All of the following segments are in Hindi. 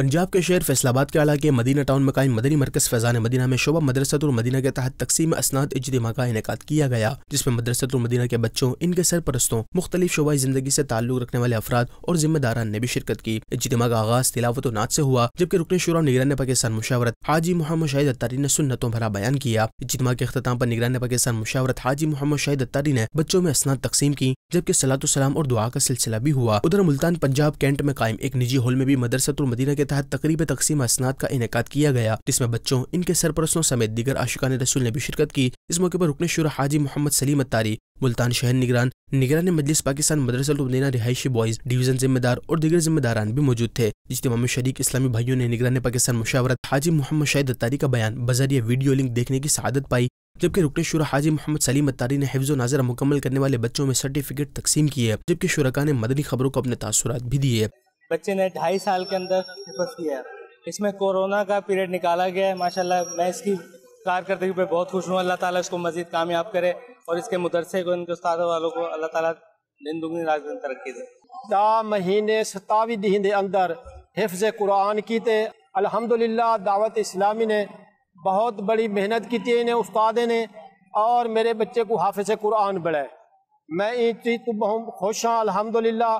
पंजाब के शहर फैसलाबाद के अला के मदीना टाउन में कायम मदनी मरकज फैजान मदीना में शोबा मदरसत मदीना के तहत तकसीम असनाद इजतमा का इनका किया गया जिसमें मदरसत मदीना के बच्चों इनके सरपरस्तों मुख्तलिफ शोबा जिंदगी से ताल्लुक रखने वाले अफराद और जिम्मेदारान ने भी शिरकत की इजतमा का आगाज तिलावत नाच से हुआ जबकि रुकने शुरा निगरान पाकिस्तान मुशावरत हाजी मोहम्मद शाहिद अतारी ने सुन्नतों भरा बयान किया इजतमा के अख्ताम पर निगरान पाकिस्तान मुशावरत हाजी मोहम्मद शाहिद अतारी ने बच्चों में असनाद तकसीम की जबकि सलात सलाम और दुआ का सिलसिला भी हुआ उधर मुल्तान पंजाब कैंट में कायम एक निजी हॉल में भी मदरसत मदीना के तहत तकरीब तकसीम असनाद का इनका किया गया जिसमें बच्चों इनके सरपरसों समेत दीगर आशिकान रसूल ने भी शिरकत की इस मौके पर रुकने शुरू हाजी मोहम्मद सलीम अतारी मुल्तान शहर निगरान निगरान मजलिस पाकिस्तान मदरसा रिहायशी बॉयज डिवीजन जिम्मेदार और दीगर जिम्मेदारान भी मौजूद थे जिसके मामले शरीक इस्लामी भाइयों ने निगरान पाकिस्तान मुशावरत हाजी मोहम्मद शाहिद अतारी का बयान बजरिया वीडियो लिंक देखने की शादत पाई जबकि रुकने शुरा हाजी मोहम्मद सलीम अतारी ने हिफ्जो नाजरा मुकम्मल करने वाले बच्चों में सर्टिफिकेट तकसीम किए जबकि शुरा ने मदनी खबरों को अपने तासुरात भी दिए बच्चे ने ढाई साल के अंदर फस किया है इसमें कोरोना का पीरियड निकाला गया है माशाल्लाह मैं इसकी कारकर्दगी पे बहुत खुश हूँ अल्लाह ताला इसको मजीद कामयाब करे और इसके मदरसे को इनके उस्ताद वालों को अल्लाह ताला दिन दुगनी रात दिन तरक्की दे दा महीने सतावी दिन के अंदर हिफ्ज कुरान की थे अलहमदिल्ला दावत इस्लामी ने बहुत बड़ी मेहनत की थी इन्हें उस्ताद ने और मेरे बच्चे को हाफिज कुरान बढ़ाए मैं इन चीज़ को बहुत खुश हाँ अलहमदिल्ला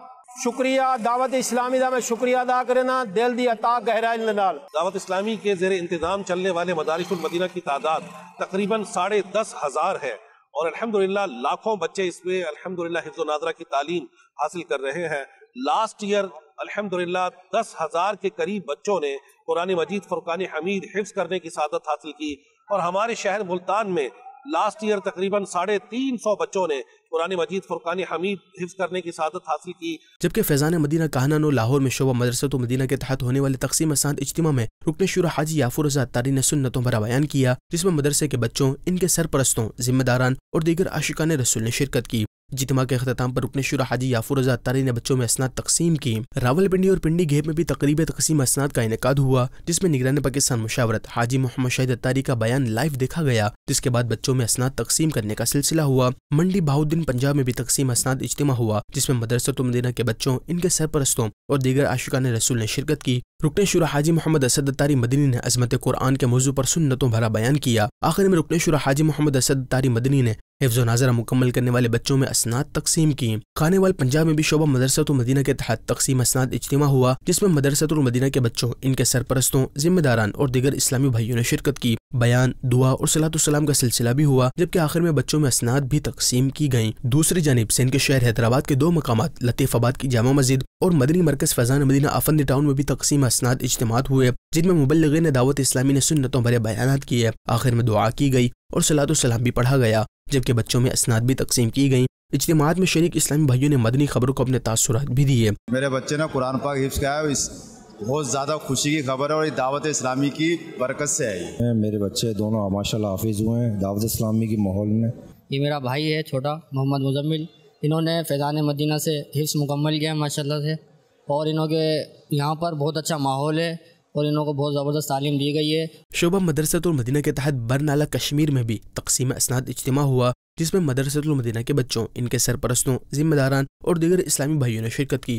शुक्रिया दावत इस्लामी का मैं शुक्रिया अदा करना दिल की अता गहरा दावत इस्लामी के जेर इंतजाम चलने वाले मदारिसमदीना की तादाद तकरीबन साढ़े दस हज़ार है और अलहमदिल्ला लाखों बच्चे इसमें अलहमदिल्ला हिफ्ज़ नादरा की तालीम हासिल कर रहे हैं लास्ट ईयर अलहमदिल्ला दस हज़ार के करीब बच्चों ने कुरानी मजीद फुरकानी हमीद हिफ्ज़ करने की सादत हासिल की और हमारे शहर मुल्तान में लास्ट ईयर तकरीबन साढ़े तीन सौ बच्चों ने कुरान मजीद फुरकान हमीद हिफ्स करने की शादत हासिल की जबकि फैजान मदीना कहाना लाहौर में शोबा मदरसत तो मदीना के तहत होने वाले तकसीम असाद इज्तिमा में रुकन शुरू हाजी याफुर तारी ने सुन्नतों भरा बयान किया जिसमें मदरसे के बच्चों इनके सरपरस्तों जिम्मेदारान और दीगर आशिका ने रसूल ने शिरकत की जितमा के अख्ताम पर रुकने शुरा हाजी याफूर रजा ने बच्चों में असनाद तकसीम की रावलपिंडी और पिंडी घेप में भी तकरीब तकसीम असनाद का इनका हुआ जिसमें निगरान पाकिस्तान मुशावरत हाजी मोहम्मद शाहिद अतारी का बयान लाइव देखा गया जिसके बाद बच्चों में असनाद तकसीम करने का सिलसिला हुआ मंडी बहाउद्दीन पंजाब में भी तकसीम असनाद इज्तम हुआ जिसमें मदरसत तो मदीना के बच्चों इनके सरपरस्तों और दीगर ने रसूल ने शिरकत की रुकने शुरा हाजी मोहम्मद असद अतारी मदनी ने अजमत कुरान के मौजू पर सुन्नतों भरा बयान किया आखिर में रुकने शुरा हाजी मोहम्मद असद अतारी मदनी ने हिफ्ज नाजरा मुकम्मल करने वाले बच्चों में असनाद तकसीम की खाने वाल पंजाब में भी शोबा मदरसत तो मदीना के तहत तकसीम असनाद इज्तम हुआ जिसमें मदरसत मदीना के बच्चों इनके सरपरस्तों जिम्मेदारान और दिगर इस्लामी भाइयों ने शिरकत की बयान दुआ और सलातम का सिलसिला भी हुआ जबकि आखिर में बच्चों में असनाद भी तकसीम की गयी दूसरी जानब सिंध के शहर हैदराबाद के दो मकाम लतीफ़ाबाद की जामा मस्जिद और मदनी मरकज फैजान मदीना आफंदी टाउन में भी तकसीम असनाद इज्तम हुए जिनमें मुबलगे ने दावत इस्लामी ने सुन्नतों भरे बयान किए आखिर में दुआ की गई और सलाम भी पढ़ा गया जबकि बच्चों में इसनाद भी तकसीम की गई इजतम में शरीक इस्लामी भाइयों ने मदनी खबरों को अपने तासुरात भी दिए मेरे बच्चे ने कुरान पाक हिफ्स किया है बहुत ज़्यादा खुशी की खबर है और दावत इस्लामी की बरकत से आई मेरे बच्चे दोनों माशा हाफिज़ हुए हैं दावत इस्लामी के माहौल में ये मेरा भाई है छोटा मोहम्मद मुजम्मिल इन्होंने फैज़ान मदीना से हिफ्स मुकम्मल किया है माशाल्लाह से और इन्हों के यहाँ पर बहुत अच्छा माहौल है और इन्हों को बहुत ज़बरदस्त तालीम दी गई है मदरसतुल मदरसतुलमदीना के तहत बरनाला कश्मीर में भी तकसीम इसनाद इज्तम हुआ जिसमें मदरसतुलमदीना के बच्चों इनके सरपरस्तों जिम्मेदारान और दीगर इस्लामी भाइयों ने शिरकत की